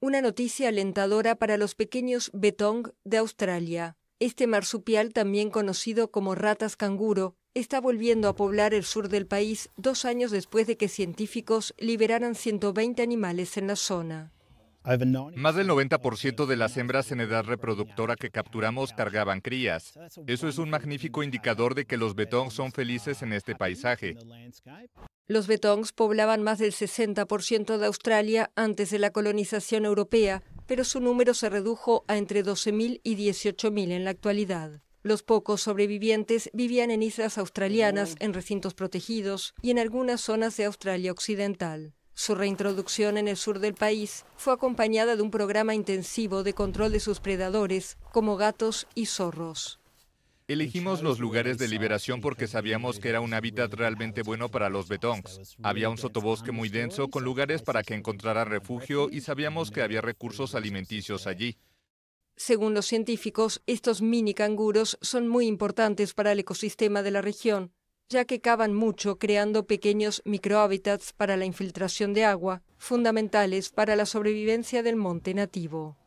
Una noticia alentadora para los pequeños betong de Australia. Este marsupial, también conocido como ratas canguro, está volviendo a poblar el sur del país dos años después de que científicos liberaran 120 animales en la zona. Más del 90% de las hembras en edad reproductora que capturamos cargaban crías. Eso es un magnífico indicador de que los betong son felices en este paisaje. Los betongs poblaban más del 60% de Australia antes de la colonización europea, pero su número se redujo a entre 12.000 y 18.000 en la actualidad. Los pocos sobrevivientes vivían en islas australianas, en recintos protegidos y en algunas zonas de Australia Occidental. Su reintroducción en el sur del país fue acompañada de un programa intensivo de control de sus predadores, como gatos y zorros. Elegimos los lugares de liberación porque sabíamos que era un hábitat realmente bueno para los betongs. Había un sotobosque muy denso con lugares para que encontraran refugio y sabíamos que había recursos alimenticios allí. Según los científicos, estos mini canguros son muy importantes para el ecosistema de la región, ya que cavan mucho creando pequeños microhábitats para la infiltración de agua, fundamentales para la sobrevivencia del monte nativo.